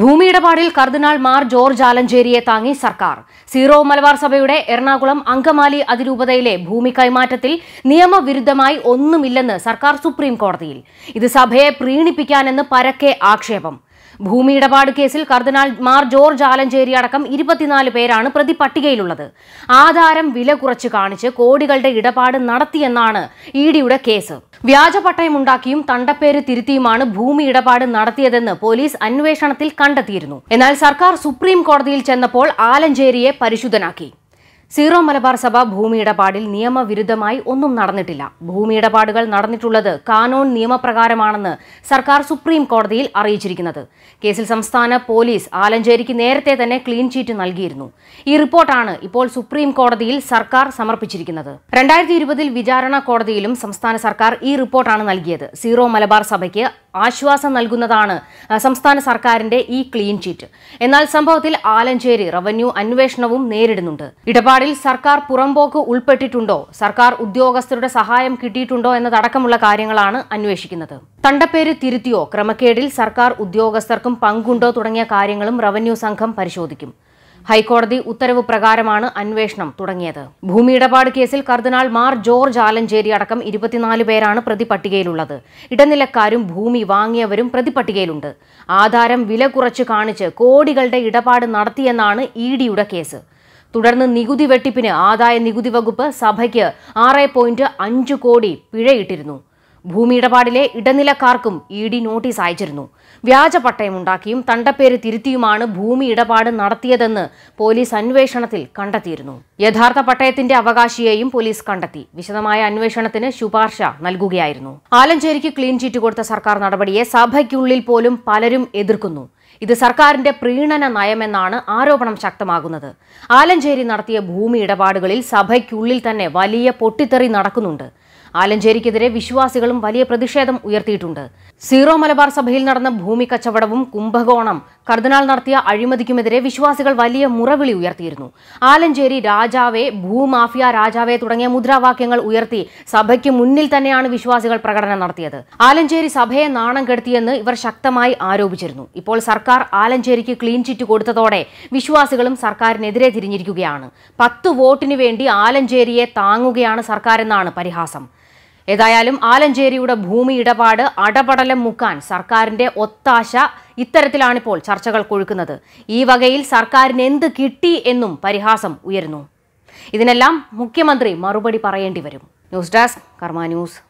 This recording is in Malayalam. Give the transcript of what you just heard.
ഭൂമിയിടപാടിൽ കർദിനാൾ മാർ ജോർജ് ആലഞ്ചേരിയെ താങ്ങി സർക്കാർ സീറോ മലബാർ സഭയുടെ എറണാകുളം അങ്കമാലി അതിരൂപതയിലെ ഭൂമി കൈമാറ്റത്തിൽ നിയമവിരുദ്ധമായി ഒന്നുമില്ലെന്ന് സർക്കാർ സുപ്രീം കോടതിയിൽ ഇത് സഭയെ പ്രീണിപ്പിക്കാനെന്ന് പരക്കെ ആക്ഷേപം ഭൂമി ഇടപാട് കേസിൽ കർദിനാൾ മാർ ജോർജ് ആലഞ്ചേരി അടക്കം ഇരുപത്തിനാല് പേരാണ് പ്രതി പട്ടികയിലുള്ളത് ആധാരം വില കുറച്ച് കാണിച്ച് കോടികളുടെ ഇടപാട് നടത്തിയെന്നാണ് ഇ ഡിയുടെ കേസ് വ്യാജ തണ്ടപ്പേര് തിരുത്തിയുമാണ് ഭൂമി ഇടപാട് നടത്തിയതെന്ന് പോലീസ് അന്വേഷണത്തിൽ കണ്ടെത്തിയിരുന്നു എന്നാൽ സർക്കാർ സുപ്രീം കോടതിയിൽ ചെന്നപ്പോൾ ആലഞ്ചേരിയെ പരിശുദ്ധനാക്കി സീറോ മലബാർ സഭ ഭൂമിയിടപാടിൽ നിയമവിരുദ്ധമായി ഒന്നും നടന്നിട്ടില്ല ഭൂമിയിടപാടുകൾ നടന്നിട്ടുള്ളത് കാനോൺ നിയമപ്രകാരമാണെന്ന് സർക്കാർ സുപ്രീം കോടതിയിൽ അറിയിച്ചിരിക്കുന്നത് കേസിൽ സംസ്ഥാന പോലീസ് ആലഞ്ചേരിക്ക് നേരത്തെ തന്നെ ക്ലീൻ ചീറ്റ് നൽകിയിരുന്നു ഈ റിപ്പോർട്ടാണ് ഇപ്പോൾ സുപ്രീം കോടതിയിൽ സർക്കാർ സമർപ്പിച്ചിരിക്കുന്നത് രണ്ടായിരത്തി ഇരുപതിൽ വിചാരണ കോടതിയിലും സംസ്ഥാന സർക്കാർ ഈ റിപ്പോർട്ടാണ് നൽകിയത് സീറോ മലബാർ സഭയ്ക്ക് ആശ്വാസം നൽകുന്നതാണ് സംസ്ഥാന സർക്കാരിന്റെ ഈ ക്ലീൻ ചീറ്റ് എന്നാൽ സംഭവത്തിൽ ആലഞ്ചേരി റവന്യൂ അന്വേഷണവും നേരിടുന്നുണ്ട് ഇടപാടിൽ സർക്കാർ പുറംപോക്ക് ഉൾപ്പെട്ടിട്ടുണ്ടോ സർക്കാർ ഉദ്യോഗസ്ഥരുടെ സഹായം കിട്ടിയിട്ടുണ്ടോ എന്നതടക്കമുള്ള കാര്യങ്ങളാണ് അന്വേഷിക്കുന്നത് തണ്ടപ്പേര് തിരുത്തിയോ ക്രമക്കേടിൽ സർക്കാർ ഉദ്യോഗസ്ഥർക്കും പങ്കുണ്ടോ തുടങ്ങിയ കാര്യങ്ങളും റവന്യൂ സംഘം പരിശോധിക്കും ഹൈക്കോടതി ഉത്തരവ് പ്രകാരമാണ് അന്വേഷണം തുടങ്ങിയത് ഭൂമി ഇടപാട് കേസിൽ കർദിനാൾ മാർ ജോർജ് ആലഞ്ചേരി അടക്കം ഇരുപത്തിനാല് പേരാണ് പ്രതിപട്ടികയിലുള്ളത് ഇടനിലക്കാരും ഭൂമി വാങ്ങിയവരും പ്രതിപട്ടികയിലുണ്ട് ആധാരം വില കുറച്ച് കാണിച്ച് കോടികളുടെ ഇടപാട് നടത്തിയെന്നാണ് ഇ ഡിയുടെ കേസ് തുടർന്ന് നികുതി വെട്ടിപ്പിന് ആദായ നികുതി വകുപ്പ് സഭയ്ക്ക് ആറ് പോയിന്റ് അഞ്ച് കോടി പിഴയിട്ടിരുന്നു ഭൂമിയിടപാടിലെ ഇടനിലക്കാർക്കും ഇ ഡി നോട്ടീസ് അയച്ചിരുന്നു വ്യാജ പട്ടയമുണ്ടാക്കിയും തണ്ടപ്പേര് തിരുത്തിയുമാണ് ഭൂമി ഇടപാട് നടത്തിയതെന്ന് പോലീസ് അന്വേഷണത്തിൽ കണ്ടെത്തിയിരുന്നു യഥാർത്ഥ പട്ടയത്തിന്റെ അവകാശിയെയും പോലീസ് കണ്ടെത്തി വിശദമായ അന്വേഷണത്തിന് ശുപാർശ നൽകുകയായിരുന്നു ആലഞ്ചേരിക്ക് ക്ലീൻ ചീറ്റ് കൊടുത്ത സർക്കാർ നടപടിയെ സഭയ്ക്കുള്ളിൽ പോലും പലരും എതിർക്കുന്നു ഇത് സർക്കാരിന്റെ പ്രീണന നയമെന്നാണ് ആരോപണം ശക്തമാകുന്നത് ആലഞ്ചേരി നടത്തിയ ഭൂമി ഇടപാടുകളിൽ സഭയ്ക്കുള്ളിൽ തന്നെ വലിയ പൊട്ടിത്തെറി നടക്കുന്നുണ്ട് ആലഞ്ചേരിക്കെതിരെ വിശ്വാസികളും വലിയ പ്രതിഷേധം ഉയർത്തിയിട്ടുണ്ട് സീറോ മലബാർ സഭയിൽ നടന്ന ഭൂമി കച്ചവടവും കുംഭകോണം കർദിനാൾ നടത്തിയ അഴിമതിക്കുമെതിരെ വിശ്വാസികൾ വലിയ മുറവിളി ഉയർത്തിയിരുന്നു ആലഞ്ചേരി രാജാവേ ഭൂമാഫിയ രാജാവേ തുടങ്ങിയ മുദ്രാവാക്യങ്ങൾ ഉയർത്തി സഭയ്ക്ക് മുന്നിൽ തന്നെയാണ് വിശ്വാസികൾ പ്രകടനം നടത്തിയത് ആലഞ്ചേരി സഭയെ നാണം കെടുത്തിയെന്ന് ഇവർ ശക്തമായി ആരോപിച്ചിരുന്നു ഇപ്പോൾ സർക്കാർ ആലഞ്ചേരിക്ക് ക്ലീൻ ചിറ്റ് കൊടുത്തതോടെ വിശ്വാസികളും സർക്കാരിനെതിരെ തിരിഞ്ഞിരിക്കുകയാണ് പത്ത് വോട്ടിനു വേണ്ടി ആലഞ്ചേരിയെ താങ്ങുകയാണ് സർക്കാരെന്നാണ് പരിഹാസം ഏതായാലും ആലഞ്ചേരിയുടെ ഭൂമി ഇടപാട് അടപടലം മുക്കാൻ സർക്കാരിന്റെ ഒത്താശ ഇത്തരത്തിലാണിപ്പോൾ ചർച്ചകൾ കൊഴുക്കുന്നത് ഈ വകയിൽ സർക്കാരിന് എന്ത് കിട്ടി എന്നും പരിഹാസം ഉയരുന്നു ഇതിനെല്ലാം മുഖ്യമന്ത്രി മറുപടി പറയേണ്ടി വരും ന്യൂസ് ഡെസ്ക് കർമ്മ ന്യൂസ്